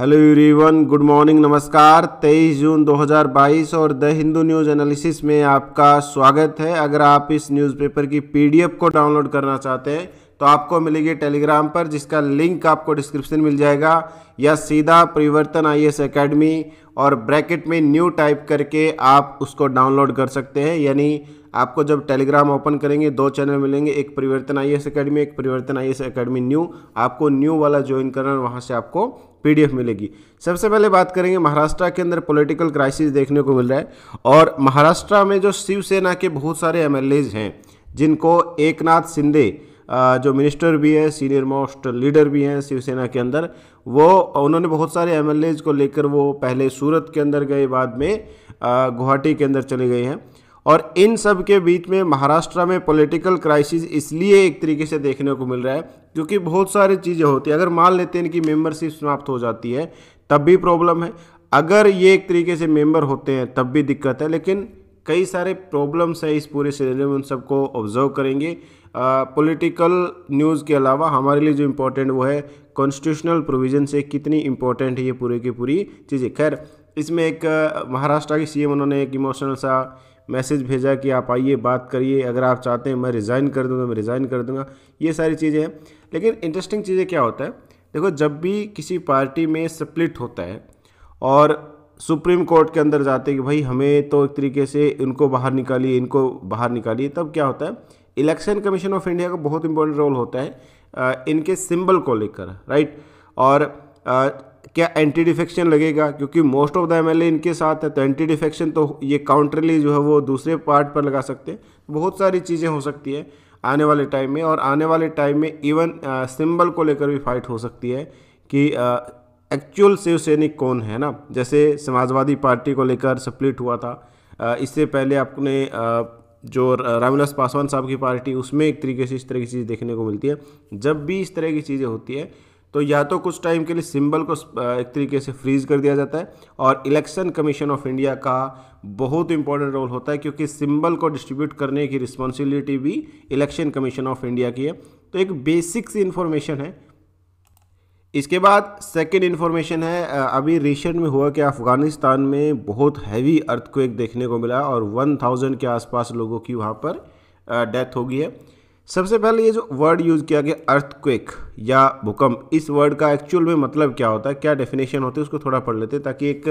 hello everyone good morning नमस्कार 23 जून 2022 और the Hindu news analysis में आपका स्वागत है अगर आप इस न्यूज़पेपर की पीडीएफ को डाउनलोड करना चाहते हैं तो आपको मिलेगी टेलीग्राम पर जिसका लिंक आपको डिस्क्रिप्शन मिल जाएगा या सीधा परिवर्तन आई एस और ब्रैकेट में न्यू टाइप करके आप उसको डाउनलोड कर सकते हैं यानी आपको जब टेलीग्राम ओपन करेंगे दो चैनल मिलेंगे एक परिवर्तन आई एस अकेडमी एक Parivartan I S academy new आपको न्यू वाला ज्वाइन करना है वहाँ से आपको पीडीएफ मिलेगी सबसे पहले बात करेंगे महाराष्ट्र के अंदर पॉलिटिकल क्राइसिस देखने को मिल रहा है और महाराष्ट्र में जो शिवसेना के बहुत सारे एम हैं जिनको एक शिंदे जो मिनिस्टर भी है सीनियर मोस्ट लीडर भी हैं शिवसेना के अंदर वो उन्होंने बहुत सारे एम को लेकर वो पहले सूरत के अंदर गए बाद में गुवाहाटी के अंदर चले गए हैं और इन सब के बीच में महाराष्ट्र में पॉलिटिकल क्राइसिस इसलिए एक तरीके से देखने को मिल रहा है क्योंकि बहुत सारी चीज़ें होती है अगर मान लेते हैं कि मेंबरशिप समाप्त हो जाती है तब भी प्रॉब्लम है अगर ये एक तरीके से मेंबर होते हैं तब भी दिक्कत है लेकिन कई सारे प्रॉब्लम्स हैं इस पूरे सीरीज में उन सबको ऑब्जर्व करेंगे पॉलिटिकल न्यूज़ के अलावा हमारे लिए जो इम्पोर्टेंट वो है कॉन्स्टिट्यूशनल प्रोविज़न से कितनी इम्पोर्टेंट है ये पूरे की पूरी चीज़ें खैर इसमें एक महाराष्ट्र के सीएम उन्होंने एक इमोशनल सा मैसेज भेजा कि आप आइए बात करिए अगर आप चाहते हैं मैं रिज़ाइन कर दूँगा मैं रिज़ाइन कर दूँगा ये सारी चीज़ें हैं लेकिन इंटरेस्टिंग चीज़ें क्या होता है देखो जब भी किसी पार्टी में स्प्लिट होता है और सुप्रीम कोर्ट के अंदर जाते हैं कि भाई हमें तो एक तरीके से इनको बाहर निकालिए इनको बाहर निकालिए तब क्या होता है इलेक्शन कमीशन ऑफ इंडिया का बहुत इंपॉर्टेंट रोल होता है इनके सिंबल को लेकर राइट और क्या एंटी डिफेक्शन लगेगा क्योंकि मोस्ट ऑफ द एम इनके साथ है तो एंटी डिफेक्शन तो ये काउंटरली जो है वो दूसरे पार्ट पर लगा सकते हैं बहुत सारी चीज़ें हो सकती है आने वाले टाइम में और आने वाले टाइम में इवन सिंबल को लेकर भी फाइट हो सकती है कि एक्चुअल शिव सैनिक कौन है ना जैसे समाजवादी पार्टी को लेकर स्प्लिट हुआ था आ, इससे पहले आपने आ, जो रामविलास पासवान साहब की पार्टी उसमें एक तरीके से इस तरह की चीज़ देखने को मिलती है जब भी इस तरह की चीज़ें होती है तो या तो कुछ टाइम के लिए सिंबल को एक तरीके से फ्रीज कर दिया जाता है और इलेक्शन कमीशन ऑफ इंडिया का बहुत इंपॉर्टेंट रोल होता है क्योंकि सिंबल को डिस्ट्रीब्यूट करने की रिस्पॉन्सिबिलिटी भी इलेक्शन कमीशन ऑफ इंडिया की है तो एक बेसिक सी इंफॉर्मेशन है इसके बाद सेकेंड इन्फॉर्मेशन है अभी रिसेंट में हुआ कि अफ़गानिस्तान में बहुत हैवी अर्थ देखने को मिला और 1000 के आसपास लोगों की वहाँ पर डेथ हो गई है सबसे पहले ये जो वर्ड यूज़ किया गया अर्थक्वेक या भूकंप इस वर्ड का एक्चुअल में मतलब क्या होता है क्या डेफिनेशन होती है उसको थोड़ा पढ़ लेते हैं ताकि एक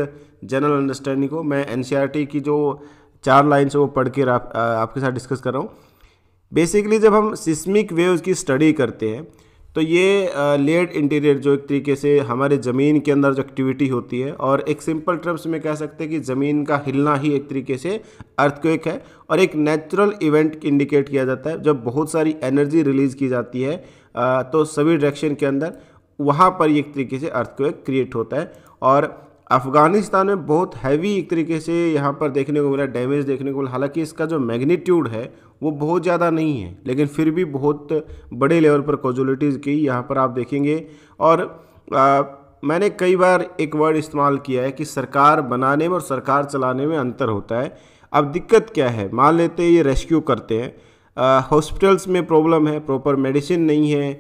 जनरल अंडरस्टैंडिंग हो मैं एन e की जो चार लाइन्स वो पढ़ के आप, आपके साथ डिस्कस कर रहा हूँ बेसिकली जब हम सिस्मिक वेव्स की स्टडी करते हैं तो ये लेड इंटीरियर जो एक तरीके से हमारे ज़मीन के अंदर जो एक्टिविटी होती है और एक सिंपल टर्म्स में कह सकते हैं कि ज़मीन का हिलना ही एक तरीके से अर्थक्वेक है और एक नेचुरल इवेंट इंडिकेट किया जाता है जब बहुत सारी एनर्जी रिलीज़ की जाती है तो सभी डायरेक्शन के अंदर वहाँ पर एक तरीके से अर्थक्वेक क्रिएट होता है और अफ़गानिस्तान में बहुत हैवी एक तरीके से यहाँ पर देखने को मिला डैमेज देखने को मिला हालांकि इसका जो मैग्नीट्यूड है वो बहुत ज़्यादा नहीं है लेकिन फिर भी बहुत बड़े लेवल पर कॉजुलिटीज़ की यहाँ पर आप देखेंगे और आ, मैंने कई बार एक वर्ड इस्तेमाल किया है कि सरकार बनाने में और सरकार चलाने में अंतर होता है अब दिक्कत क्या है मान लेते हैं ये रेस्क्यू करते हैं हॉस्पिटल्स में प्रॉब्लम है प्रॉपर मेडिसिन नहीं है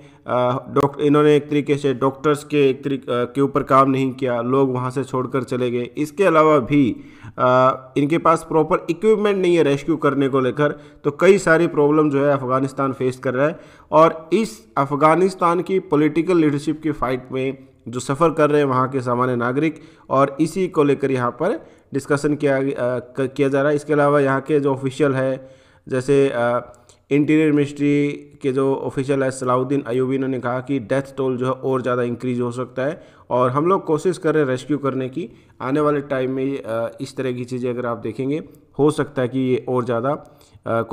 डॉक्टर इन्होंने एक तरीके से डॉक्टर्स के एक तरीके के ऊपर काम नहीं किया लोग वहाँ से छोड़कर चले गए इसके अलावा भी आ, इनके पास प्रॉपर इक्विपमेंट नहीं है रेस्क्यू करने को लेकर तो कई सारी प्रॉब्लम जो है अफ़गानिस्तान फेस कर रहा है और इस अफ़गानिस्तान की पॉलिटिकल लीडरशिप की फ़ाइट में जो सफ़र कर रहे हैं वहाँ के सामान्य नागरिक और इसी को लेकर यहाँ पर डिस्कशन किया आ, किया जा रहा है इसके अलावा यहाँ के जो ऑफिशियल है जैसे आ, इंटीरियर मिनिस्ट्री के जो ऑफिशियल है सलाउद्दीन अयूबी ने कहा कि डेथ टोल जो है और ज़्यादा इंक्रीज हो सकता है और हम लोग कोशिश कर रहे हैं रेस्क्यू करने की आने वाले टाइम में इस तरह की चीज़ें अगर आप देखेंगे हो सकता है कि ये और ज़्यादा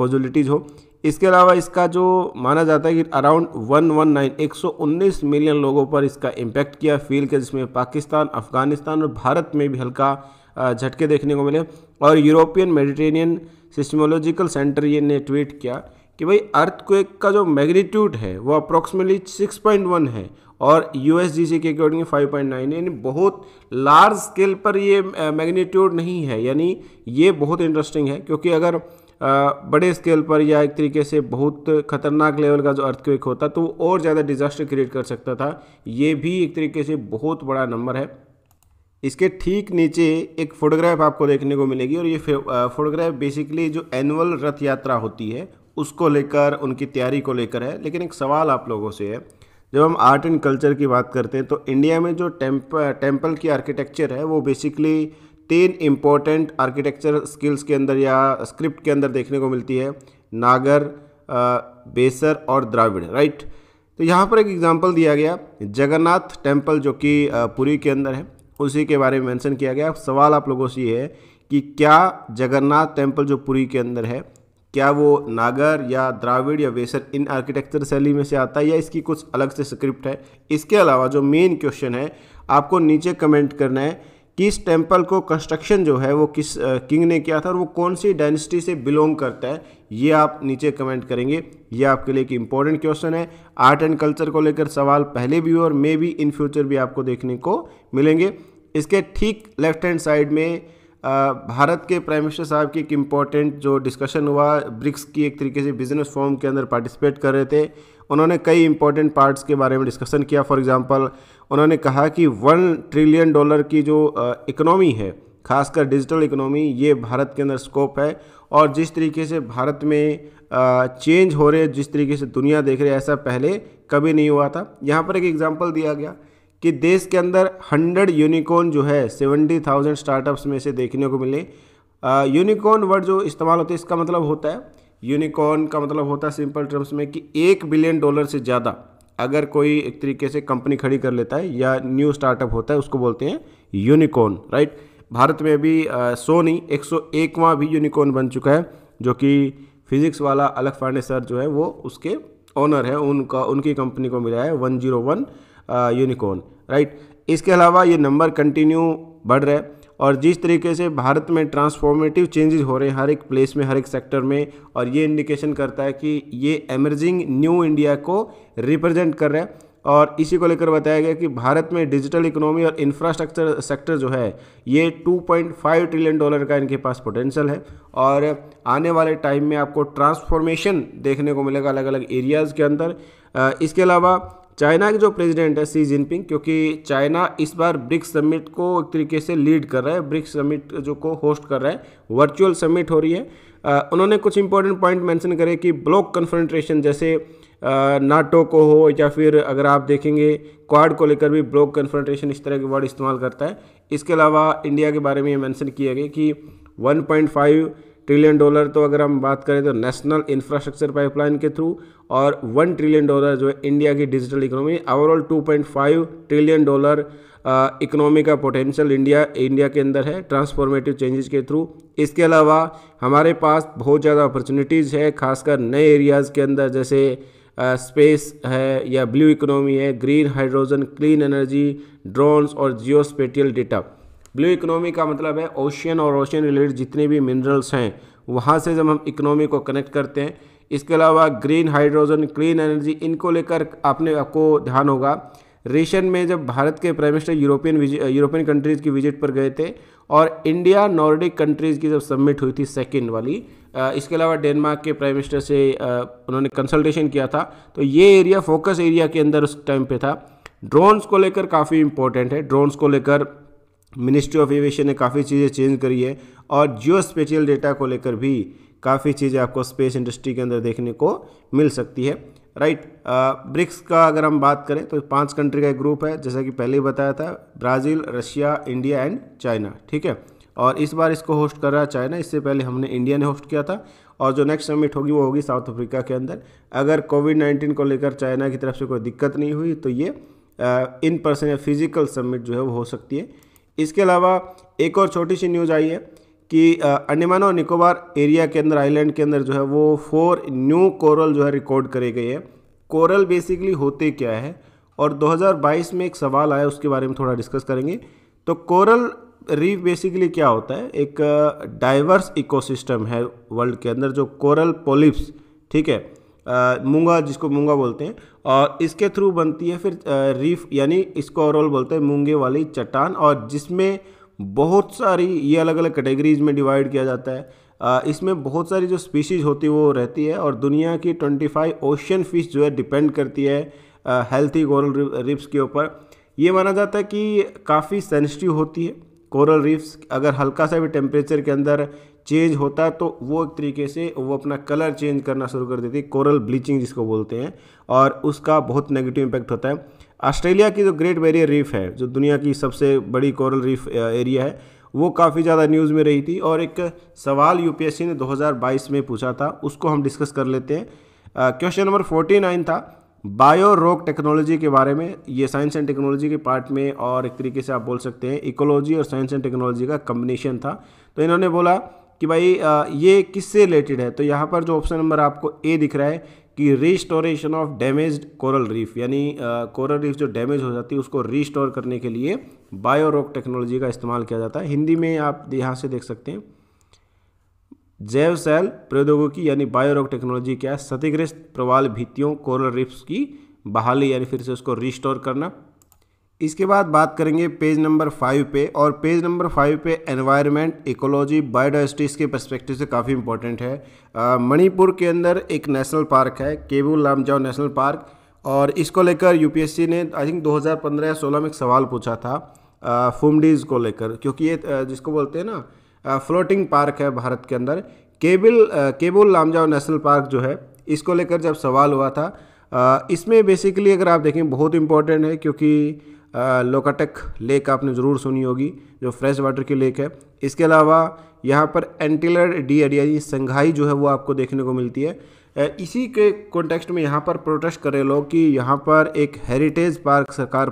कॉजुलिटीज़ हो इसके अलावा इसका जो माना जाता है कि अराउंड 119 119 मिलियन लोगों पर इसका इम्पैक्ट किया फील के जिसमें पाकिस्तान अफगानिस्तान और भारत में भी हल्का झटके देखने को मिले और यूरोपियन मेडिटेरियन सिस्टमोलॉजिकल सेंटर ये ने ट्वीट किया कि भाई अर्थ क्वेक का जो मैग्नीट्यूड है वो अप्रोक्सीमेटली 6.1 है और यू एस सी के अकॉर्डिंग फाइव पॉइंट नाइन यानी बहुत लार्ज स्केल पर ये मैग्नीट्यूड नहीं है यानी ये बहुत इंटरेस्टिंग है क्योंकि अगर बड़े स्केल पर या एक तरीके से बहुत खतरनाक लेवल का जो अर्थक्वेक होता तो वो और ज़्यादा डिजास्टर क्रिएट कर सकता था ये भी एक तरीके से बहुत बड़ा नंबर है इसके ठीक नीचे एक फोटोग्राफ आपको देखने को मिलेगी और ये फोटोग्राफ बेसिकली जो एनुअल रथ यात्रा होती है उसको लेकर उनकी तैयारी को लेकर है लेकिन एक सवाल आप लोगों से है जब हम आर्ट एंड कल्चर की बात करते हैं तो इंडिया में जो टेम्प टेम्पल की आर्किटेक्चर है वो बेसिकली तीन इम्पॉर्टेंट आर्किटेक्चर स्किल्स के अंदर या स्क्रिप्ट के अंदर देखने को मिलती है नागर बेसर और द्राविड़ राइट तो यहाँ पर एक एग्जाम्पल दिया गया जगन्नाथ टेम्पल जो कि पुरी के अंदर है उसी के बारे में मेंशन किया गया सवाल आप लोगों से ये है कि क्या जगन्नाथ टेम्पल जो पुरी के अंदर है क्या वो नागर या द्राविड़ या वेसर इन आर्किटेक्चर शैली में से आता है या इसकी कुछ अलग से स्क्रिप्ट है इसके अलावा जो मेन क्वेश्चन है आपको नीचे कमेंट करना है कि इस टेम्पल को कंस्ट्रक्शन जो है वो किस किंग ने किया था और वो कौन सी डायनेस्टी से बिलोंग करता है ये आप नीचे कमेंट करेंगे ये आपके लिए एक इम्पॉर्टेंट क्वेश्चन है आर्ट एंड कल्चर को लेकर सवाल पहले भी और मे भी इन फ्यूचर भी आपको देखने को मिलेंगे इसके ठीक लेफ्ट हैंड साइड में भारत के प्राइम मिनिस्टर साहब की एक इम्पॉर्टेंट जो डिस्कशन हुआ ब्रिक्स की एक तरीके से बिजनेस फॉर्म के अंदर पार्टिसिपेट कर रहे थे उन्होंने कई इंपॉर्टेंट पार्ट्स के बारे में डिस्कशन किया फॉर एग्जांपल उन्होंने कहा कि वन ट्रिलियन डॉलर की जो इकोनॉमी है खासकर डिजिटल इकोनॉमी ये भारत के अंदर स्कोप है और जिस तरीके से भारत में चेंज हो रहे जिस तरीके से दुनिया देख रही है ऐसा पहले कभी नहीं हुआ था यहाँ पर एक एग्जाम्पल दिया गया कि देश के अंदर 100 यूनिकॉर्न जो है 70,000 स्टार्टअप्स में से देखने को मिले यूनिकॉर्न वर्ड जो इस्तेमाल होते हैं इसका मतलब होता है यूनिकॉर्न का मतलब होता है सिंपल टर्म्स में कि एक बिलियन डॉलर से ज़्यादा अगर कोई एक तरीके से कंपनी खड़ी कर लेता है या न्यू स्टार्टअप होता है उसको बोलते हैं यूनिकॉर्न राइट भारत में अभी सोनी एक सौ एकवा भी यूनिकॉर्न बन चुका है जो कि फिजिक्स वाला अलग पांडे सर जो है वो उसके ऑनर है उनका उनकी कंपनी को मिला है one zero one unicorn right इसके अलावा ये नंबर कंटिन्यू बढ़ रहा है और जिस तरीके से भारत में ट्रांसफॉर्मेटिव चेंजेस हो रहे हैं हर एक प्लेस में हर एक सेक्टर में और ये इंडिकेशन करता है कि ये एमर्जिंग न्यू इंडिया को रिप्रेजेंट कर रहा है और इसी को लेकर बताया गया कि भारत में डिजिटल इकोनॉमी और इंफ्रास्ट्रक्चर सेक्टर जो है ये 2.5 ट्रिलियन डॉलर का इनके पास पोटेंशियल है और आने वाले टाइम में आपको ट्रांसफॉर्मेशन देखने को मिलेगा अलग अलग एरियाज़ के अंदर इसके अलावा चाइना के जो प्रेसिडेंट है सी जिनपिंग क्योंकि चाइना इस बार ब्रिक्स समिट को एक तरीके से लीड कर रहा है ब्रिक्स समिट जो को होस्ट कर रहा है वर्चुअल समिट हो रही है आ, उन्होंने कुछ इंपॉर्टेंट पॉइंट मेंशन करे कि ब्लॉक कन्फ्रेंट्रेशन जैसे नाटो को हो या फिर अगर आप देखेंगे क्वाड को लेकर भी ब्लॉक कन्फ्रेंट्रेशन इस तरह के वर्ड इस्तेमाल करता है इसके अलावा इंडिया के बारे में ये मैंसन किया गया कि वन ट्रिलियन डॉलर तो अगर हम बात करें तो नेशनल इंफ्रास्ट्रक्चर पाइपलाइन के थ्रू और वन ट्रिलियन डॉलर जो है इंडिया की digital economy overall 2.5 trillion dollar economy का पोटेंशियल इंडिया इंडिया के अंदर है ट्रांसफॉर्मेटिव चेंजेस के थ्रू इसके अलावा हमारे पास बहुत ज़्यादा अपॉर्चुनिटीज़ है खासकर नए एरियाज़ के अंदर जैसे स्पेस uh, है या ब्लू इकोनॉमी है green hydrogen clean energy drones और जियोस्पेटियल डेटा ब्लू इकोनॉमी का मतलब है ओशियन और ओशियन रिलेटेड जितने भी मिनरल्स हैं वहाँ से जब हम इकोनॉमी को कनेक्ट करते हैं इसके अलावा ग्रीन हाइड्रोजन क्लीन एनर्जी इनको लेकर आपने आपको ध्यान होगा रेशन में जब भारत के prime minister European European countries की विजिट पर गए थे और इंडिया नॉर्डिक कंट्रीज़ की जब सबमिट हुई थी सेकेंड वाली इसके अलावा डेनमार्क के प्राइम मिनिस्टर से उन्होंने कंसल्टेशन किया था तो ये एरिया फोकस एरिया के अंदर उस टाइम पे था ड्रोन्स को लेकर काफ़ी इंपॉर्टेंट है ड्रोन्स को लेकर मिनिस्ट्री ऑफ एविएशन ने काफ़ी चीज़ें चेंज करी है और जियो स्पेशियल डेटा को लेकर भी काफ़ी चीज़ें आपको स्पेस इंडस्ट्री के अंदर देखने को मिल सकती है राइट ब्रिक्स का अगर हम बात करें तो पांच कंट्री का एक ग्रुप है जैसा कि पहले ही बताया था Brazil Russia India and China ठीक है और इस बार इसको होस्ट कर रहा है चाइना इससे पहले हमने इंडिया ने होस्ट किया था और जो नेक्स्ट समिट होगी वो होगी साउथ अफ्रीका के अंदर अगर कोविड नाइन्टीन को लेकर चाइना की तरफ से कोई दिक्कत नहीं हुई तो ये इन पर्सन या फिजिकल समिट जो है वो हो सकती है इसके अलावा एक और छोटी सी न्यूज़ आई है कि अंडमान और निकोबार एरिया के अंदर आइलैंड के अंदर जो है वो फोर न्यू कोरल जो है रिकॉर्ड करे गए हैं कोरल बेसिकली होते क्या है और 2022 में एक सवाल आया उसके बारे में थोड़ा डिस्कस करेंगे तो कोरल रीफ बेसिकली क्या होता है एक डाइवर्स इकोसिस्टम है वर्ल्ड के अंदर जो कोरल पोलिप्स ठीक है मूंगा जिसको मूंगा बोलते हैं और इसके थ्रू बनती है फिर रीफ यानी इसको रोल बोलते हैं मूंगे वाली चट्टान और जिसमें बहुत सारी ये अलग अलग कैटेगरीज में डिवाइड किया जाता है इसमें बहुत सारी जो स्पीशीज़ होती है वो रहती है और दुनिया की 25 ओशियन फिश जो है डिपेंड करती है हेल्थी कोरल रिप्स के ऊपर ये माना जाता है कि काफ़ी सेंसिटिव होती है कोरल रीफ्स अगर हल्का सा भी टेम्परेचर के अंदर चेंज होता तो वो एक तरीके से वो अपना कलर चेंज करना शुरू कर देती है कोरल ब्लीचिंग जिसको बोलते हैं और उसका बहुत नेगेटिव इम्पैक्ट होता है ऑस्ट्रेलिया की जो ग्रेट बैरियर रीफ है जो दुनिया की सबसे बड़ी कोरल रीफ एरिया है वो काफ़ी ज़्यादा न्यूज़ में रही थी और एक सवाल यूपीएससी ने 2022 में पूछा था उसको हम डिस्कस कर लेते हैं क्वेश्चन नंबर 49 था बायो रोक टेक्नोलॉजी के बारे में ये साइंस एंड टेक्नोलॉजी के पार्ट में और एक तरीके से आप बोल सकते हैं इकोलॉजी और साइंस एंड टेक्नोलॉजी का कम्बिनेशन था तो इन्होंने बोला कि भाई ये किससे रिलेटेड है तो यहाँ पर जो ऑप्शन नंबर आपको ए दिख रहा है कि restoration of damage coral reef यानी कोरल रीफ जो डैमेज हो जाती है उसको रिस्टोर करने के लिए बायोरॉक टेक्नोलॉजी का इस्तेमाल किया जाता है हिंदी में आप यहाँ से देख सकते हैं जैव सेल प्रौद्योगिकी यानी बायोरॉक टेक्नोलॉजी क्या है क्षतिग्रस्त प्रवाल भित्तियों कोरल रिफ्स की बहाली यानी फिर से उसको रिस्टोर करना इसके बाद बात करेंगे पेज नंबर फाइव पे और पेज नंबर फाइव पे एनवायरनमेंट इकोलॉजी बायोडाइवर्सिटी के परस्पेक्टिव से काफ़ी इंपॉर्टेंट है मणिपुर के अंदर एक नेशनल पार्क है केबू लामजाओ नेशनल पार्क और इसको लेकर यूपीएससी ने आई थिंक 2015 या 16 में एक सवाल पूछा था फुमडीज़ को लेकर क्योंकि ये जिसको बोलते हैं ना फ्लोटिंग पार्क है भारत के अंदर केबिल केबुल लामजाओ नेशनल पार्क जो है इसको लेकर जब सवाल हुआ था इसमें बेसिकली अगर आप देखें बहुत इंपॉर्टेंट है क्योंकि लोकाटेक लेक आपने ज़रूर सुनी होगी जो फ्रेश वाटर की लेक है इसके अलावा यहाँ पर एंटीलर डी यानी संघाई जो है वो आपको देखने को मिलती है इसी के कॉन्टेक्स्ट में यहाँ पर प्रोटेस्ट कर रहे लोग कि यहाँ पर एक हेरिटेज पार्क सरकार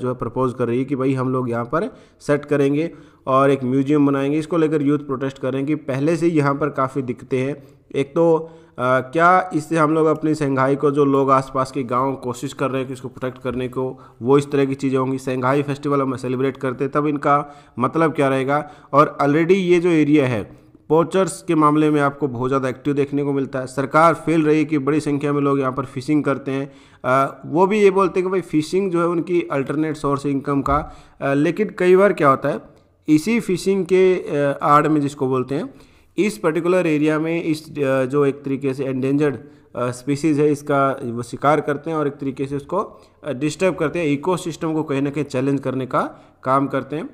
जो है प्रपोज कर रही है कि भाई हम लोग यहाँ पर सेट करेंगे और एक म्यूजियम बनाएंगे इसको लेकर यूथ प्रोटेस्ट कर रहे हैं कि पहले से यहाँ पर काफ़ी दिक्कतें हैं एक तो आ, क्या इससे हम लोग अपनी शंघाई को जो लोग आसपास के गांव कोशिश कर रहे हैं कि इसको प्रोटेक्ट करने को वो इस तरह की चीज़ें होंगी शंघाई फेस्टिवल हम सेलिब्रेट करते तब इनका मतलब क्या रहेगा और ऑलरेडी ये जो एरिया है पोचर्स के मामले में आपको बहुत ज़्यादा एक्टिव देखने को मिलता है सरकार फेल रही है कि बड़ी संख्या में लोग यहाँ पर फिशिंग करते हैं आ, वो भी ये बोलते हैं कि भाई फिशिंग जो है उनकी अल्टरनेट सोर्स इनकम का आ, लेकिन कई बार क्या होता है इसी फिशिंग के आड़ में जिसको बोलते हैं इस पर्टिकुलर एरिया में इस जो एक तरीके से एंडेंजर्ड स्पीसीज़ है इसका वो शिकार करते हैं और एक तरीके से उसको डिस्टर्ब करते हैं इकोसिस्टम को कहीं ना कहीं चैलेंज करने का काम करते हैं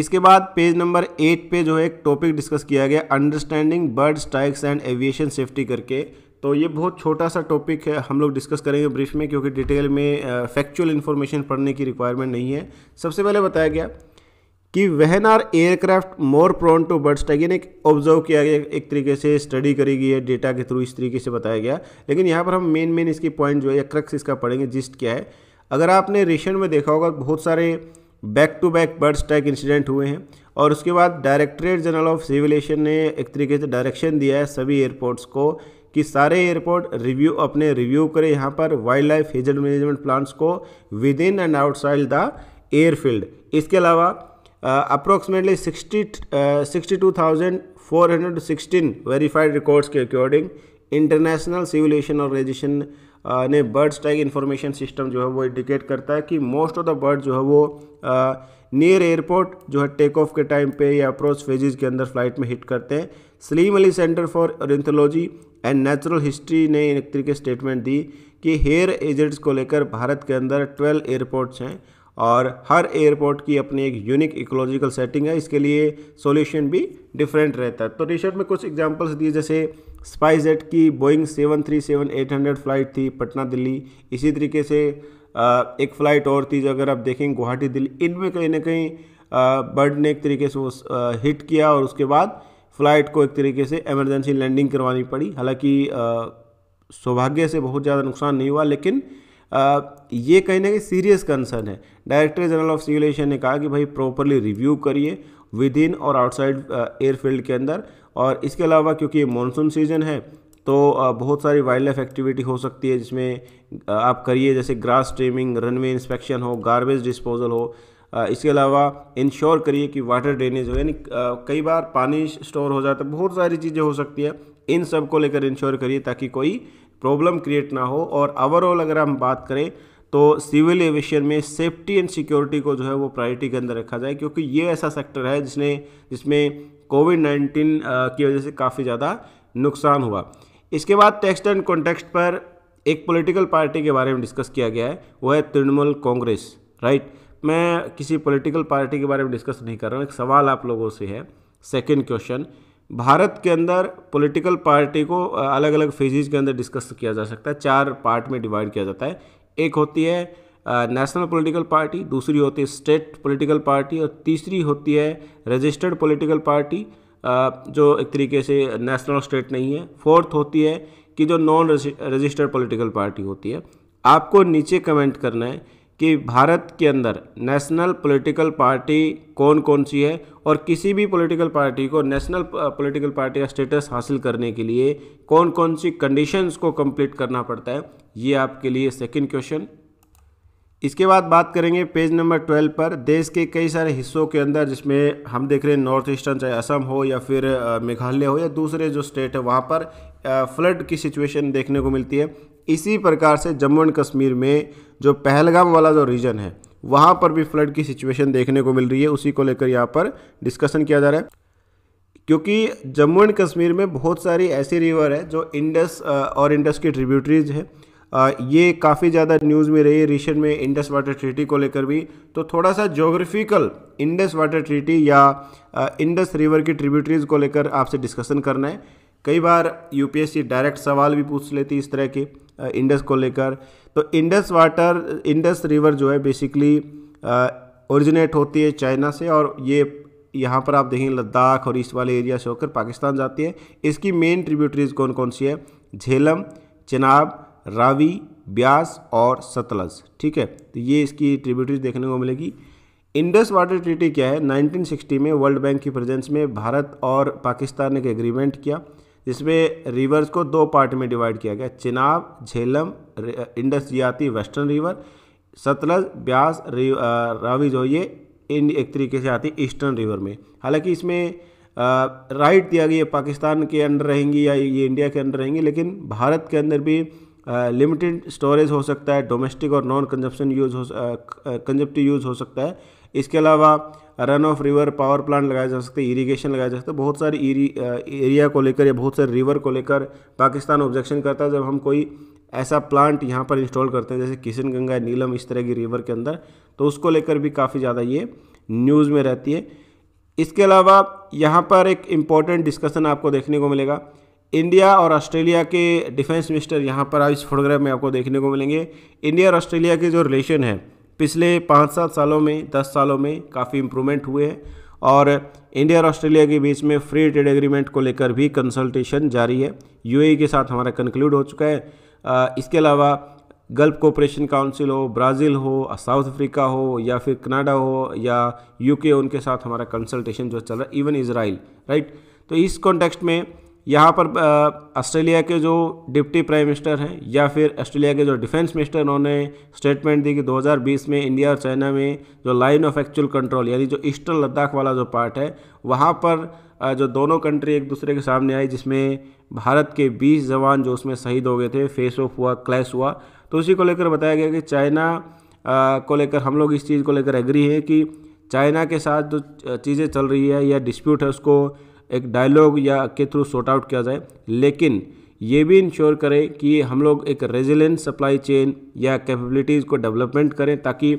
इसके बाद पेज नंबर एट पे जो है एक टॉपिक डिस्कस किया गया understanding bird strikes and aviation safety करके तो ये बहुत छोटा सा टॉपिक है हम लोग डिस्कस करेंगे ब्रीफ में क्योंकि डिटेल में फैक्चुअल इन्फॉर्मेशन पढ़ने की रिक्वायरमेंट नहीं है सबसे पहले बताया गया कि when are aircraft more prone to bird strike यानी ऑब्जर्व किया गया एक तरीके से स्टडी करी गई है डेटा के थ्रू इस तरीके से बताया गया लेकिन यहाँ पर हम मेन मेन इसकी पॉइंट जो है क्रक्स इसका पढ़ेंगे जिस्ट क्या है अगर आपने रेशन में देखा होगा बहुत सारे back to back bird strike incident हुए हैं और उसके बाद डायरेक्टरेट जनरल ऑफ सिविलेशन ने एक तरीके से डायरेक्शन दिया है सभी एयरपोर्ट्स को कि सारे एयरपोर्ट रिव्यू अपने रिव्यू करें यहाँ पर wild life hazard management plants को within and outside the airfield इसके अलावा approximately sixty sixty two thousand four hundred sixteen verified records के according international civil aviation organisation ने बर्ड स्ट्राइक इन्फॉर्मेशन सिस्टम जो है वो इंडिकेट करता है कि मोस्ट ऑफ द बर्ड जो है वो नियर uh, एयरपोर्ट जो है टेक ऑफ के टाइम पे या अप्रोच फेजिज़ के अंदर फ्लाइट में हिट करते हैं Salim Ali centre for ornithology and natural history ने एक तरीके स्टेटमेंट दी कि हेयर एजेंट्स को लेकर भारत के अंदर ट्वेल्व एयरपोर्ट्स हैं और हर एयरपोर्ट की अपनी एक यूनिक इकोलॉजिकल सेटिंग है इसके लिए सॉल्यूशन भी डिफरेंट रहता है तो रिसर्च में कुछ एग्जांपल्स दिए जैसे स्पाइसजेट की बोइंग 737-800 फ्लाइट थी पटना दिल्ली इसी तरीके से एक फ़्लाइट और थी जो अगर आप देखें गुवाहाटी दिल्ली इनमें कहीं ना कहीं बर्ड ने एक तरीके से वो हिट किया और उसके बाद फ़्लाइट को एक तरीके से एमरजेंसी लैंडिंग करवानी पड़ी हालांकि सौभाग्य से बहुत ज़्यादा नुकसान नहीं हुआ लेकिन ये कहीं ना कहीं सीरियस कंसर्न है डायरेक्टर जनरल ऑफ सिविलेशन ने कहा कि भाई प्रॉपरली रिव्यू करिए विद इन और आउटसाइड एयरफील्ड के अंदर और इसके अलावा क्योंकि ये मानसून सीजन है तो बहुत सारी वाइल्ड लाइफ एक्टिविटी हो सकती है जिसमें आप करिए जैसे ग्रास ट्रीमिंग रनवे इंस्पेक्शन हो गार्बेज डिस्पोजल हो इसके अलावा इंश्योर करिए कि वाटर ड्रेनेज हो यानी कई बार पानी स्टोर हो जाता है बहुत सारी चीज़ें हो सकती है इन सब को लेकर इंश्योर करिए ताकि कोई प्रॉब्लम क्रिएट ना हो और ओवरऑल अगर हम बात करें तो सिविल एविएशन में सेफ्टी एंड सिक्योरिटी को जो है वो प्रायोरिटी के अंदर रखा जाए क्योंकि ये ऐसा सेक्टर है जिसने जिसमें कोविड नाइन्टीन की वजह से काफ़ी ज़्यादा नुकसान हुआ इसके बाद टेक्स्ट एंड कॉन्टेक्स्ट पर एक पॉलिटिकल पार्टी के बारे में डिस्कस किया गया है वो है तृणमूल कांग्रेस राइट मैं किसी पॉलिटिकल पार्टी के बारे में डिस्कस नहीं कर रहा हूँ एक सवाल आप लोगों से है सेकंड क्वेश्चन भारत के अंदर पॉलिटिकल पार्टी को अलग अलग फेजेज के अंदर डिस्कस किया जा सकता है चार पार्ट में डिवाइड किया जाता है एक होती है नेशनल पॉलिटिकल पार्टी दूसरी होती है स्टेट पॉलिटिकल पार्टी और तीसरी होती है रजिस्टर्ड पॉलिटिकल पार्टी जो एक तरीके से नेशनल स्टेट नहीं है फोर्थ होती है कि जो नॉन रजिस्टर्ड पॉलिटिकल पार्टी होती है आपको नीचे कमेंट करना है कि भारत के अंदर नेशनल पॉलिटिकल पार्टी कौन कौन सी है और किसी भी पॉलिटिकल पार्टी को नेशनल पॉलिटिकल पार्टी का स्टेटस हासिल करने के लिए कौन कौन सी कंडीशंस को कंप्लीट करना पड़ता है ये आपके लिए सेकंड क्वेश्चन इसके बाद बात करेंगे पेज नंबर ट्वेल्व पर देश के कई सारे हिस्सों के अंदर जिसमें हम देख रहे हैं नॉर्थ ईस्टर्न चाहे असम हो या फिर मेघालय हो या दूसरे जो स्टेट है वहाँ पर फ्लड की सिचुएशन देखने को मिलती है इसी प्रकार से जम्मू एंड कश्मीर में जो पहलगाम वाला जो रीजन है वहाँ पर भी फ्लड की सिचुएशन देखने को मिल रही है उसी को लेकर यहाँ पर डिस्कशन किया जा रहा है क्योंकि जम्मू एंड कश्मीर में बहुत सारी ऐसी रिवर है जो इंडस और इंडस की ट्रिब्यूटरीज है ये काफ़ी ज़्यादा न्यूज़ में रही है रिसेंट में इंडस वाटर ट्रीटी को लेकर भी तो थोड़ा सा जोग्राफिकल इंडस वाटर ट्रीटी या इंडस रिवर की ट्रिब्यूटरीज को लेकर आपसे डिस्कशन करना है कई बार यूपीएससी डायरेक्ट सवाल भी पूछ लेती इस तरह के इंडस को लेकर तो इंडस वाटर इंडस रिवर जो है बेसिकली ओरिजिनेट होती है चाइना से और ये यहाँ पर आप देखें लद्दाख और इस वाले एरिया से होकर पाकिस्तान जाती है इसकी मेन ट्रिब्यूटरीज कौन कौन सी है झेलम चिनाब रावी ब्यास और सतलज ठीक है तो ये इसकी ट्रिब्यूटरीज देखने को मिलेगी इंडस वाटर ट्रीटी क्या है 1960 में वर्ल्ड बैंक की प्रेजेंस में भारत और पाकिस्तान ने एक एग्रीमेंट किया इसमें रिवर्स को दो पार्ट में डिवाइड किया गया चिनाब झेलम इंडस जियाती वेस्टर्न रिवर सतलज ब्यास रावी जो ये इन एक तरीके से आती ईस्टर्न रिवर में हालांकि इसमें राइट दिया गया पाकिस्तान के अंडर रहेंगी या ये इंडिया के अंडर रहेंगी लेकिन भारत के अंदर भी लिमिटेड स्टोरेज हो सकता है डोमेस्टिक और नॉन कंजप्शन यूज़ हो कंजप्टिव यूज़ हो सकता है इसके अलावा run of river power plant लगाए जा सकते हैं इरीगेशन लगाया जा सकता है बहुत सारी एरिया को लेकर या बहुत सारे रिवर को लेकर पाकिस्तान ऑब्जेक्शन करता है जब हम कोई ऐसा प्लांट यहाँ पर इंस्टॉल करते हैं जैसे किशन गंगा नीलम इस तरह की रिवर के अंदर तो उसको लेकर भी काफ़ी ज़्यादा ये न्यूज़ में रहती है इसके अलावा यहाँ पर एक इम्पॉर्टेंट डिस्कशन आपको देखने को मिलेगा इंडिया और ऑस्ट्रेलिया के डिफेंस मिनिस्टर यहाँ पर आज इस फोटोग्राफ में आपको देखने को मिलेंगे इंडिया और ऑस्ट्रेलिया के जो रिलेशन है पिछले पाँच सात सालों में दस सालों में काफ़ी इम्प्रूवमेंट हुए हैं और इंडिया और ऑस्ट्रेलिया के बीच में फ्री ट्रेड एग्रीमेंट को लेकर भी कंसल्टेशन जारी है यूएई e के साथ हमारा कंक्लूड हो चुका है आ, इसके अलावा गल्फ कोऑपरेशन काउंसिल हो ब्राज़ील हो साउथ अफ्रीका हो या फिर कनाडा हो या यूके उनके साथ हमारा कंसल्टेशन जो चल रहा है इवन इसराइल राइट तो इस कॉन्टेक्स्ट में यहाँ पर ऑस्ट्रेलिया के जो डिप्टी प्राइम मिनिस्टर हैं या फिर ऑस्ट्रेलिया के जो डिफेंस मिनिस्टर उन्होंने स्टेटमेंट दी कि 2020 में इंडिया और चाइना में जो लाइन ऑफ एक्चुअल कंट्रोल यानी जो ईस्टर्न लद्दाख वाला जो पार्ट है वहाँ पर जो दोनों कंट्री एक दूसरे के सामने आई जिसमें भारत के 20 जवान जो उसमें शहीद हो गए थे फेस ऑफ हुआ क्लैश हुआ तो उसी को लेकर बताया गया कि चाइना को लेकर हम लोग इस चीज़ को लेकर एग्री है कि चाइना के साथ जो चीज़ें चल रही है या डिस्प्यूट है उसको एक डायलॉग या के थ्रू सॉर्ट आउट किया जाए लेकिन ये भी इंश्योर करें कि हम लोग एक रेजिलेंट सप्लाई चेन या कैपेबिलिटीज़ को डेवलपमेंट करें ताकि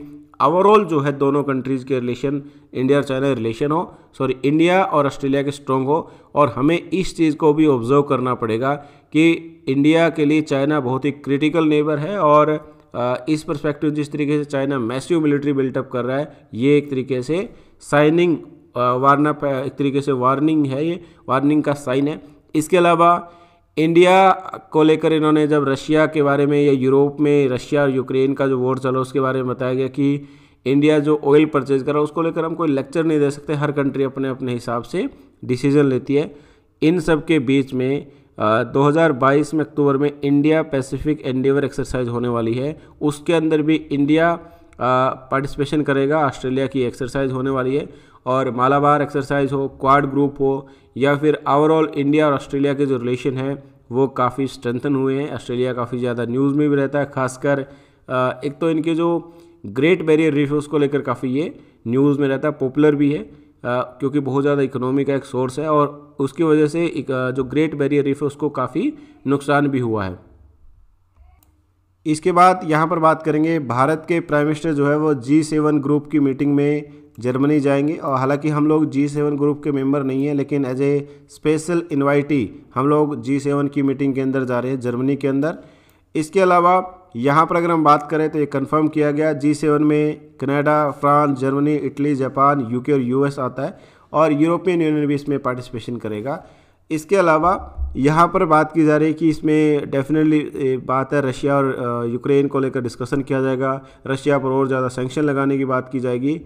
ओवरऑल जो है दोनों कंट्रीज़ के रिलेशन इंडिया और चाइना रिलेशन हो सॉरी इंडिया और ऑस्ट्रेलिया के स्ट्रॉन्ग हो और हमें इस चीज़ को भी ऑब्जर्व करना पड़ेगा कि इंडिया के लिए चाइना बहुत ही क्रिटिकल नेबर है और इस परस्पेक्टिव जिस तरीके से चाइना मैसिव मिलिट्री बिल्टअप कर रहा है ये एक तरीके से साइनिंग वार्नअप है एक तरीके से वार्निंग है ये वार्निंग का साइन है इसके अलावा इंडिया को लेकर इन्होंने जब रशिया के बारे में या यूरोप में रशिया और यूक्रेन का जो वॉर चला उसके बारे में बताया गया कि इंडिया जो ऑयल परचेज कर रहा है उसको लेकर हम कोई लेक्चर नहीं दे सकते हर कंट्री अपने अपने हिसाब से डिसीजन लेती है इन सब के बीच में आ, 2022 में अक्टूबर में इंडिया पैसिफिक एंडेवर एक्सरसाइज होने वाली है उसके अंदर भी इंडिया पार्टिसिपेशन करेगा ऑस्ट्रेलिया की एक्सरसाइज होने वाली है और मालाबार एक्सरसाइज हो क्वाड ग्रुप हो या फिर ओवरऑल इंडिया और ऑस्ट्रेलिया के जो रिलेशन है वो काफ़ी स्ट्रेंथन हुए हैं ऑस्ट्रेलिया काफ़ी ज़्यादा न्यूज़ में भी रहता है खासकर एक तो इनके जो ग्रेट बैरियर रीफ है उसको लेकर काफ़ी ये न्यूज़ में रहता है पॉपुलर भी है क्योंकि बहुत ज़्यादा इकोनॉमी का एक सोर्स है और उसकी वजह से जो ग्रेट बैरियर रीफ है उसको काफ़ी नुकसान भी हुआ है इसके बाद यहाँ पर बात करेंगे भारत के प्राइम मिनिस्टर जो है वो जी सेवन ग्रुप की मीटिंग में जर्मनी जाएंगे और हालांकि हम लोग जी सेवन ग्रुप के मेंबर नहीं हैं लेकिन एज ए स्पेशल इनवाइटी हम लोग जी सेवन की मीटिंग के अंदर जा रहे हैं जर्मनी के अंदर इसके अलावा यहाँ पर अगर हम बात करें तो ये कन्फर्म किया गया जी सेवन में Canada France Germany Italy Japan UK और यूएस आता है और यूरोपियन यूनियन भी इसमें पार्टिसिपेशन करेगा इसके अलावा यहाँ पर बात की जा रही है कि इसमें डेफिनेटली बात है रशिया और यूक्रेन को लेकर डिस्कशन किया जाएगा रशिया पर और ज़्यादा सेंक्शन लगाने की बात की जाएगी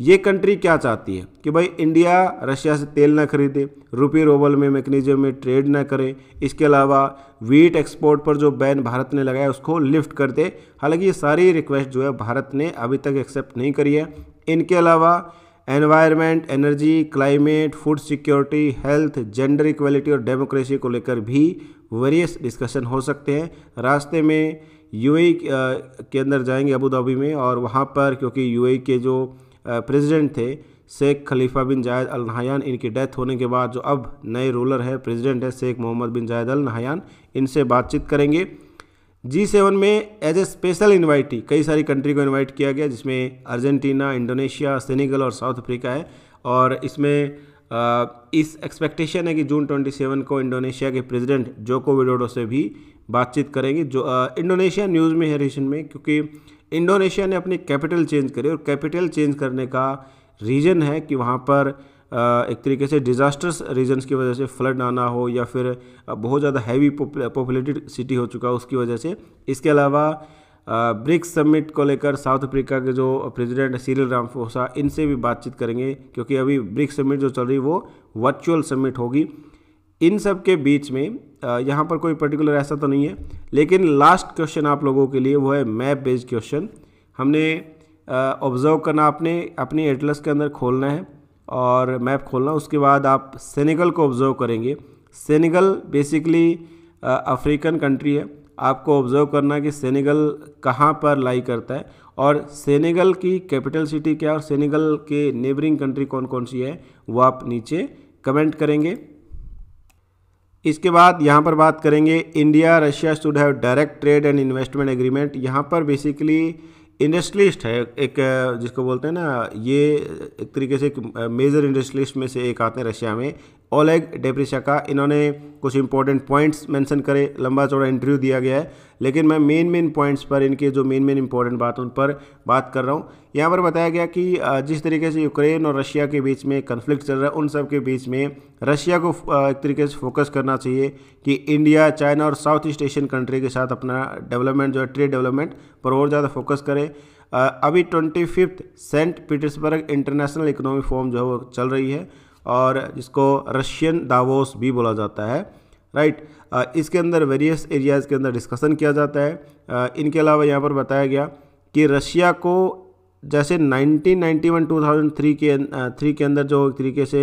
ये कंट्री क्या चाहती है कि भाई इंडिया रशिया से तेल ना खरीदे रुपये रोबल में मैकनिजम में ट्रेड ना करे इसके अलावा वीट एक्सपोर्ट पर जो बैन भारत ने लगाया उसको लिफ्ट कर दे हालांकि ये सारी रिक्वेस्ट जो है भारत ने अभी तक एक्सेप्ट नहीं करी है इनके अलावा environment energy climate food security health gender equality और डेमोक्रेसी को लेकर भी वेरियस डिस्कशन हो सकते हैं रास्ते में यूएई के अंदर जाएंगे अबू धाबी में और वहाँ पर क्योंकि यूएई के जो प्रेसिडेंट थे शेख खलीफा बिन जायद अल नहयान इनकी डेथ होने के बाद जो अब नए रूलर है प्रेसिडेंट है शेख मोहम्मद बिन जायद अल नहयान इनसे बातचीत करेंगे जी सेवन में एज ए स्पेशल इन्वाइटी कई सारी कंट्री को इनवाइट किया गया जिसमें अर्जेंटीना इंडोनेशिया सेनेगल और साउथ अफ्रीका है और इसमें आ, इस एक्सपेक्टेशन है कि जून 27 को इंडोनेशिया के प्रेसिडेंट जोको विडोडो से भी बातचीत करेंगे जो इंडोनेशिया न्यूज़ में है रिशन में क्योंकि इंडोनेशिया ने अपनी कैपिटल चेंज करी और कैपिटल चेंज करने का रीज़न है कि वहाँ पर एक तरीके से डिज़ास्टर्स रीजन्स की वजह से फ्लड आना हो या फिर बहुत ज़्यादा हैवी पॉपुलेटेड सिटी हो चुका उसकी वजह से इसके अलावा ब्रिक्स समिट को लेकर साउथ अफ्रीका के जो प्रेसिडेंट सीरियल रामफोसा इनसे भी बातचीत करेंगे क्योंकि अभी ब्रिक्स समिट जो चल रही वो वर्चुअल समिट होगी इन सब के बीच में यहाँ पर कोई पर्टिकुलर ऐसा तो नहीं है लेकिन लास्ट क्वेश्चन आप लोगों के लिए वो है मैप बेस्ड क्वेश्चन हमने ऑब्जर्व करना आपने अपने एटलस के अंदर खोलना है और मैप खोलना उसके बाद आप सेनेगल को ऑब्ज़र्व करेंगे सेनेगल बेसिकली अफ्रीकन कंट्री है आपको ऑब्ज़र्व करना कि सेनेगल कहाँ पर लाई करता है और सेनेगल की कैपिटल सिटी क्या है और सेनेगल के नेबरिंग कंट्री कौन कौन सी है वो आप नीचे कमेंट करेंगे इसके बाद यहाँ पर बात करेंगे India Russia should have direct trade and investment agreement यहाँ पर बेसिकली इंडस्ट्रियलिस्ट है एक जिसको बोलते हैं ना ये एक तरीके से एक मेजर इंडस्ट्रियलिस्ट में से एक आते हैं रशिया में ओलेग का इन्होंने कुछ इंपॉर्टेंट पॉइंट्स मेंशन करे लंबा चौड़ा इंटरव्यू दिया गया है लेकिन मैं मेन मेन पॉइंट्स पर इनके जो मेन मेन इंपॉर्टेंट बात उन पर बात कर रहा हूँ यहाँ पर बताया गया कि जिस तरीके से यूक्रेन और रशिया के बीच में कन्फ्लिक्ट चल रहा है उन सब के बीच में रशिया को एक तरीके से फोकस करना चाहिए कि इंडिया चाइना और साउथ ईस्ट एशियन कंट्री के साथ अपना डेवलपमेंट जो है ट्रेड डेवलपमेंट पर और ज़्यादा फोकस करें अभी twenty fifth Saint Petersburg international economic forum जो है वो चल रही है और जिसको रशियन दावोस भी बोला जाता है राइट इसके अंदर वेरियस एरियाज़ के अंदर डिस्कशन किया जाता है इनके अलावा यहाँ पर बताया गया कि रशिया को जैसे 1991 2003 के थ्री के अंदर जो तरीके से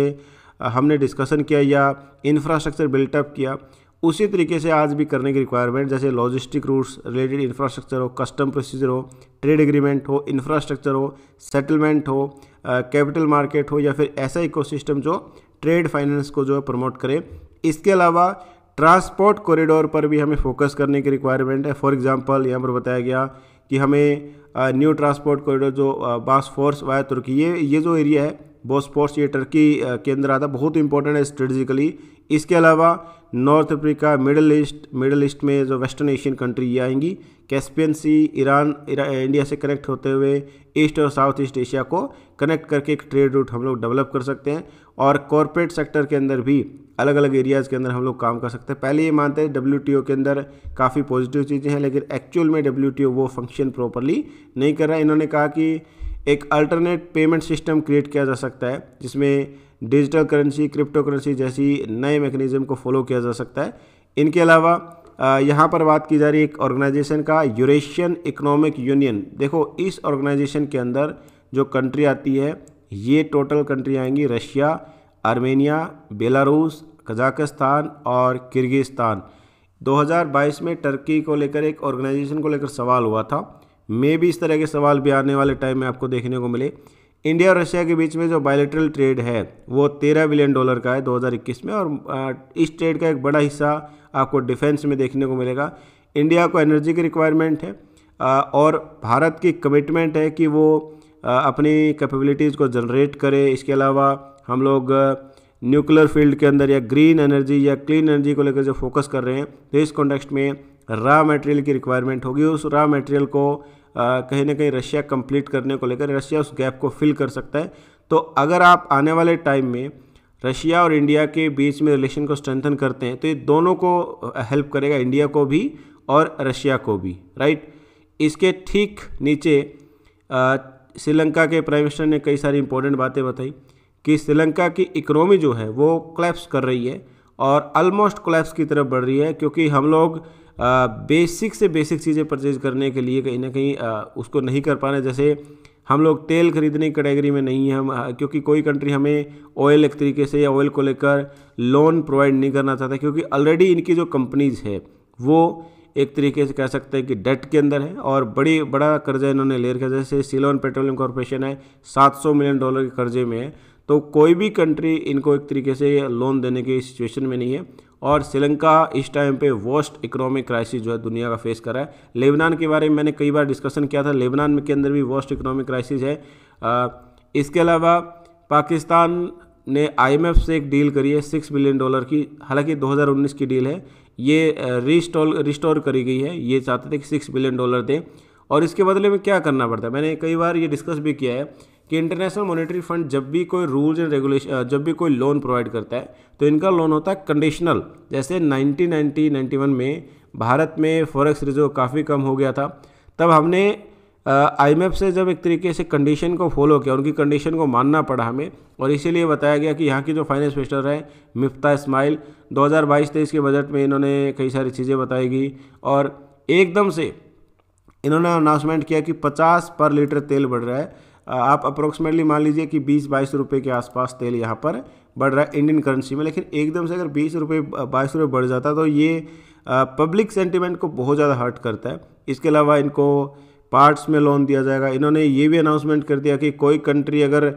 हमने डिस्कशन किया या इंफ्रास्ट्रक्चर बिल्टअप किया उसी तरीके से आज भी करने की रिक्वायरमेंट जैसे लॉजिस्टिक रूट्स रिलेटेड इंफ्रास्ट्रक्चर हो कस्टम प्रोसीजर हो ट्रेड एग्रीमेंट हो इंफ्रास्ट्रक्चर हो सेटलमेंट हो कैपिटल मार्केट हो या फिर ऐसा इकोसिस्टम जो ट्रेड फाइनेंस को जो है प्रमोट करे इसके अलावा ट्रांसपोर्ट कॉरिडोर पर भी हमें फोकस करने की रिक्वायरमेंट है फॉर एग्जांपल यहाँ पर बताया गया कि हमें न्यू ट्रांसपोर्ट कॉरिडोर जो बास फोर्स वाया तुर्की ये ये जो एरिया है फोर्स ये टर्की के अंदर आता बहुत इंपॉर्टेंट है स्ट्रेटजिकली इसके अलावा North Africa Middle East Middle East में जो वेस्टर्न एशियन कंट्री ये आएंगी कैस्पियन सी ईरान इंडिया से कनेक्ट होते हुए ईस्ट और साउथ ईस्ट एशिया को कनेक्ट करके एक ट्रेड रूट हम लोग डेवलप कर सकते हैं और कॉरपोरेट सेक्टर के अंदर भी अलग अलग एरियाज़ के अंदर हम लोग काम कर सकते हैं पहले ये मानते हैं डब्ल्यू के अंदर काफ़ी पॉजिटिव चीज़ें हैं लेकिन एक्चुअल में डब्ल्यू वो फंक्शन प्रॉपरली नहीं कर रहा है इन्होंने कहा कि एक अल्टरनेट पेमेंट सिस्टम क्रिएट किया जा सकता है जिसमें डिजिटल करेंसी क्रिप्टो करेंसी जैसी नए मैकेनिज्म को फॉलो किया जा सकता है इनके अलावा यहाँ पर बात की जा रही है एक ऑर्गेनाइजेशन का यूरेशियन इकोनॉमिक यूनियन देखो इस ऑर्गेनाइजेशन के अंदर जो कंट्री आती है ये टोटल कंट्री आएंगी रशिया आर्मेनिया बेलारूस कजाकिस्तान और किर्गिस्तान 2022 में टर्की को लेकर एक ऑर्गेनाइजेशन को लेकर सवाल हुआ था मे भी इस तरह के सवाल भी आने वाले टाइम में आपको देखने को मिले इंडिया और रशिया के बीच में जो बायोलिट्रल ट्रेड है वो तेरह बिलियन डॉलर का है 2021 में और इस ट्रेड का एक बड़ा हिस्सा आपको डिफेंस में देखने को मिलेगा इंडिया को एनर्जी की रिक्वायरमेंट है और भारत की कमिटमेंट है कि वो अपनी कैपेबिलिटीज़ को जनरेट करें इसके अलावा हम लोग न्यूक्लियर फील्ड के अंदर या ग्रीन एनर्जी या क्लीन एनर्जी को लेकर जो फोकस कर रहे हैं तो इस कॉन्टेक्स्ट में रॉ मटेरियल की रिक्वायरमेंट होगी उस रॉ मटेरियल को कहीं ना कहीं रशिया कंप्लीट करने को लेकर रशिया उस गैप को फिल कर सकता है तो अगर आप आने वाले टाइम में रशिया और इंडिया के बीच में रिलेशन को स्ट्रेंथन करते हैं तो ये दोनों को हेल्प करेगा इंडिया को भी और रशिया को भी राइट इसके ठीक नीचे श्रीलंका के प्राइम मिनिस्टर ने कई सारी इंपॉर्टेंट बातें बताई कि श्रीलंका की इकोनॉमी जो है वो क्लैप्स कर रही है और ऑलमोस्ट क्लैप्स की तरफ बढ़ रही है क्योंकि हम लोग आ, बेसिक से बेसिक चीज़ें परचेज करने के लिए कहीं ना कहीं उसको नहीं कर पा रहे जैसे हम लोग तेल खरीदने की कैटेगरी में नहीं है हम क्योंकि कोई कंट्री हमें ऑयल एक तरीके से या ऑयल को लेकर लोन प्रोवाइड नहीं करना चाहता क्योंकि ऑलरेडी इनकी जो कंपनीज़ है वो एक तरीके से कह सकते हैं कि डेट के अंदर है और बड़ी बड़ा कर्जा इन्होंने ले रखा जैसे सिलोन पेट्रोलियम कॉरपोरेशन है 700 मिलियन डॉलर के कर्जे में है तो कोई भी कंट्री इनको एक तरीके से लोन देने की सिचुएशन में नहीं है और श्रीलंका इस टाइम पे वर्स्ट इकोनॉमिक क्राइसिस जो है दुनिया का फेस कर रहा है लेबनान के बारे में मैंने कई बार डिस्कशन किया था लेबनान के अंदर भी वर्स्ट इकोनॉमिक क्राइसिस है इसके अलावा पाकिस्तान ने आईएमएफ से एक डील करी है सिक्स बिलियन डॉलर की हालांकि 2019 की डील है ये रिस्टॉल रिस्टोर करी गई है ये चाहते थे कि सिक्स बिलियन डॉलर दें और इसके बदले में क्या करना पड़ता है मैंने कई बार ये डिस्कस भी किया है कि इंटरनेशनल मॉनेटरी फंड जब भी कोई रूल्स एंड रेगुलेशन जब भी कोई लोन प्रोवाइड करता है तो इनका लोन होता है कंडीशनल जैसे 1990 91 में भारत में फॉरेक्स रिजर्व काफ़ी कम हो गया था तब हमने आईएमएफ से जब एक तरीके से कंडीशन को फॉलो किया उनकी कंडीशन को मानना पड़ा हमें और इसीलिए बताया गया कि यहाँ की जो फाइनेंस मिनिस्टर हैं मिफ्ता इस्माइल 2022-23 के बजट में इन्होंने कई सारी चीज़ें बताएगी और एकदम से इन्होंने अनाउंसमेंट किया कि 50 पर लीटर तेल बढ़ रहा है आप अप्रोक्सीमेटली मान लीजिए कि बीस बाईस रुपये के आसपास तेल यहाँ पर बढ़ रहा है इंडियन करेंसी में लेकिन एकदम से अगर बीस रुपये बाईस रुपये बढ़ जाता तो ये पब्लिक सेंटिमेंट को बहुत ज़्यादा हर्ट करता है इसके अलावा इनको पार्ट्स में लोन दिया जाएगा इन्होंने ये भी अनाउंसमेंट कर दिया कि कोई कंट्री अगर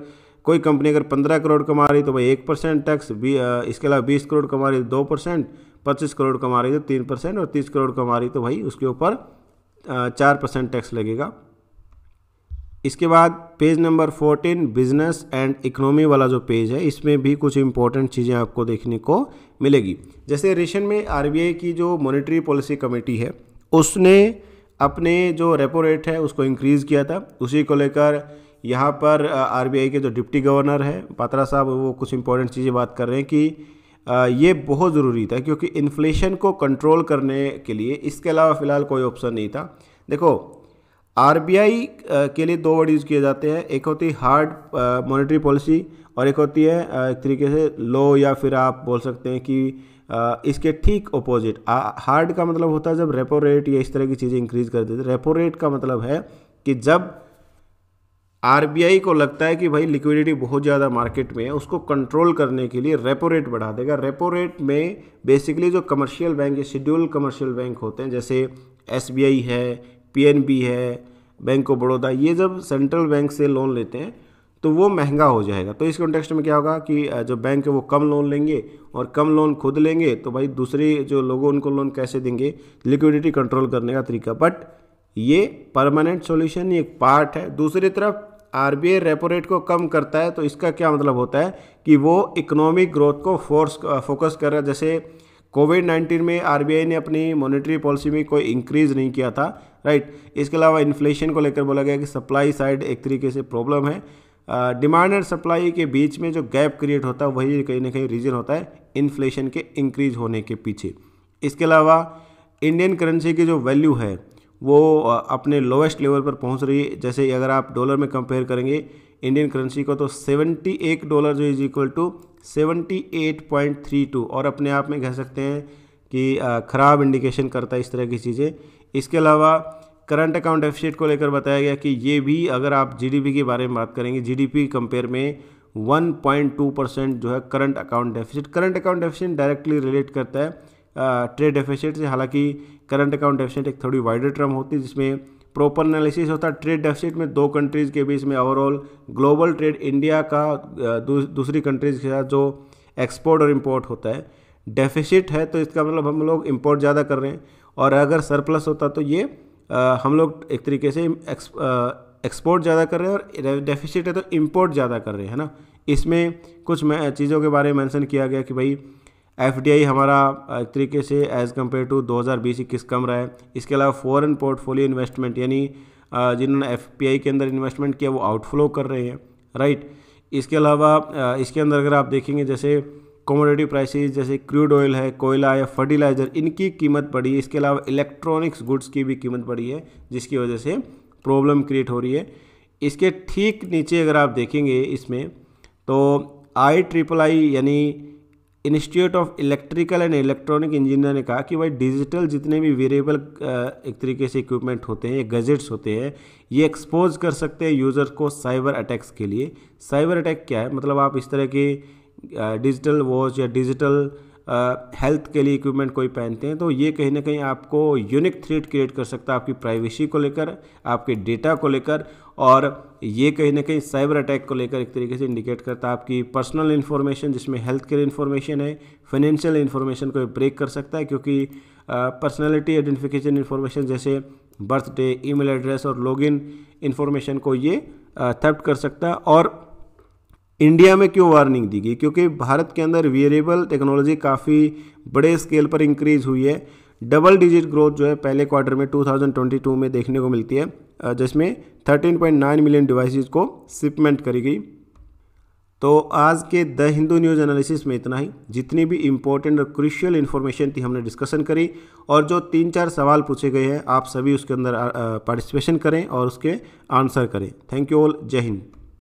कोई कंपनी अगर पंद्रह करोड़ कमा रही तो भाई एक परसेंट टैक्स इसके अलावा बीस करोड़ कमा रही तो दो परसेंट पच्चीस करोड़ कमा रही तो तीन परसेंट और तीस करोड़ कमा रही तो भाई उसके ऊपर चार परसेंट टैक्स लगेगा इसके बाद page number fourteen business and economy वाला जो पेज है इसमें भी कुछ इंपॉर्टेंट चीज़ें आपको देखने को मिलेगी जैसे रेशन में आर की जो मोनिट्री पॉलिसी कमेटी है उसने अपने जो रेपो रेट है उसको इंक्रीज़ किया था उसी को लेकर यहाँ पर आरबीआई के जो डिप्टी गवर्नर है पात्रा साहब वो कुछ इंपॉर्टेंट चीज़ें बात कर रहे हैं कि ये बहुत ज़रूरी था क्योंकि इन्फ्लेशन को कंट्रोल करने के लिए इसके अलावा फ़िलहाल कोई ऑप्शन नहीं था देखो आरबीआई के लिए दो वर्ड यूज़ किए जाते हैं एक होती है हार्ड मॉनेटरी पॉलिसी और एक होती है एक तरीके से लो या फिर आप बोल सकते हैं कि इसके ठीक अपोजिट हार्ड का मतलब होता है जब रेपो रेट या इस तरह की चीज़ें इंक्रीज कर देते रेपो रेट का मतलब है कि जब आरबीआई को लगता है कि भाई लिक्विडिटी बहुत ज़्यादा मार्केट में है उसको कंट्रोल करने के लिए रेपो रेट बढ़ा देगा रेपो रेट में बेसिकली जो कमर्शियल बैंक या शेड्यूल कमर्शियल बैंक होते हैं जैसे एस है पी है बैंक ऑफ बड़ौदा ये जब सेंट्रल बैंक से लोन लेते हैं तो वो महंगा हो जाएगा तो इस कॉन्टेक्स्ट में क्या होगा कि जो बैंक है वो कम लोन लेंगे और कम लोन खुद लेंगे तो भाई दूसरे जो लोगों उनको लोन कैसे देंगे लिक्विडिटी कंट्रोल करने का तरीका बट ये परमानेंट सॉल्यूशन एक पार्ट है दूसरी तरफ आर रेपो रेट को कम करता है तो इसका क्या मतलब होता है कि वो इकोनॉमिक ग्रोथ को फोर्स फोकस कर रहा है जैसे कोविड 19 में आर ने अपनी मॉनेटरी पॉलिसी में कोई इंक्रीज़ नहीं किया था राइट इसके अलावा इन्फ्लेशन को लेकर बोला गया कि सप्लाई साइड एक तरीके से प्रॉब्लम है डिमांड एंड सप्लाई के बीच में जो गैप क्रिएट होता है वही कहीं ना कहीं रीज़न होता है इन्फ्लेशन के इंक्रीज होने के पीछे इसके अलावा इंडियन करेंसी की जो वैल्यू है वो अपने लोवेस्ट लेवल पर पहुंच रही है जैसे अगर आप डॉलर में कंपेयर करेंगे इंडियन करेंसी को तो 78 डॉलर जो इज इक्वल टू 78.32 और अपने आप में कह सकते हैं कि ख़राब इंडिकेशन करता है इस तरह की चीज़ें इसके अलावा करंट अकाउंट डेफिसिट को लेकर बताया गया कि ये भी अगर आप जीडीपी के बारे में बात करेंगे जीडीपी कंपेयर में 1.2 परसेंट जो है current account deficit current account deficit directly relate करता है ट्रेड डेफिसिट से हालांकि करंट अकाउंट डेफिसिट एक थोड़ी वाइडर टर्म होती है जिसमें प्रॉपर एनालिसिस होता है ट्रेड डेफिसिट में दो कंट्रीज़ के बीच में ओवरऑल ग्लोबल ट्रेड इंडिया का दूसरी कंट्रीज़ के साथ जो एक्सपोर्ट और इम्पोर्ट होता है डेफिसिट है तो इसका मतलब हम लोग इम्पोर्ट ज़्यादा कर रहे हैं और अगर सरप्लस होता तो ये हम लोग एक तरीके से एक्सपोर्ट ज़्यादा कर रहे हैं और डेफिसिट है तो इम्पोर्ट ज़्यादा कर रहे हैं ना इसमें कुछ चीज़ों के बारे में मैंसन किया गया कि भाई एफ हमारा एक तरीके से एज़ कम्पेयर टू दो हज़ार कम रहा है इसके अलावा फॉरन पोर्टफोलियो इन्वेस्टमेंट यानी जिन्होंने एफ के अंदर इन्वेस्टमेंट किया वो आउटफ्लो कर रहे हैं राइट इसके अलावा इसके अंदर अगर आप देखेंगे जैसे कॉमोडिटी प्राइसेस जैसे क्रूड ऑयल है कोयला या फर्टिलाइज़र इनकी कीमत बढ़ी है इसके अलावा इलेक्ट्रॉनिक्स गुड्स की भी कीमत बढ़ी है जिसकी वजह से प्रॉब्लम क्रिएट हो रही है इसके ठीक नीचे अगर आप देखेंगे इसमें तो आई ट्रिपल आई यानी institute of electrical and electronic engineer ने कहा कि भाई डिजिटल जितने भी वेरिएबल एक तरीके से इक्विपमेंट होते हैं या गजेट्स होते हैं ये एक्सपोज कर सकते हैं यूज़र को साइबर अटैक्स के लिए साइबर अटैक क्या है मतलब आप इस तरह के डिजिटल वॉच या डिजिटल हेल्थ के लिए इक्विपमेंट कोई पहनते हैं तो ये कहीं ना कहीं आपको यूनिक थ्रेट क्रिएट कर सकता है आपकी प्राइवेसी को लेकर आपके डेटा को लेकर और ये कहीं ना कहीं साइबर अटैक को लेकर एक तरीके से इंडिकेट करता है आपकी पर्सनल इन्फॉर्मेशन जिसमें हेल्थ केयर इन्फॉर्मेशन है फाइनेंशियल इन्फॉर्मेशन को ब्रेक कर सकता है क्योंकि पर्सनैलिटी आइडेंटिफिकेशन इन्फॉर्मेशन जैसे बर्थडे ईमेल एड्रेस और लॉगिन इन्फॉर्मेशन को ये थेप्ट कर सकता है और इंडिया में क्यों वार्निंग दी गई क्योंकि भारत के अंदर वेरिएबल टेक्नोलॉजी काफ़ी बड़े स्केल पर इंक्रीज हुई है डबल डिजिट ग्रोथ जो है पहले क्वार्टर में 2022 में देखने को मिलती है जिसमें 13.9 मिलियन डिवाइसेस को शिपमेंट करी गई तो आज के द हिंदू न्यूज़ एनालिसिस में इतना ही जितनी भी इम्पोर्टेंट और क्रिशियल इन्फॉर्मेशन थी हमने डिस्कशन करी और जो तीन चार सवाल पूछे गए हैं आप सभी उसके अंदर पार्टिसिपेशन करें और उसके आंसर करें थैंक यू ऑल जय हिंद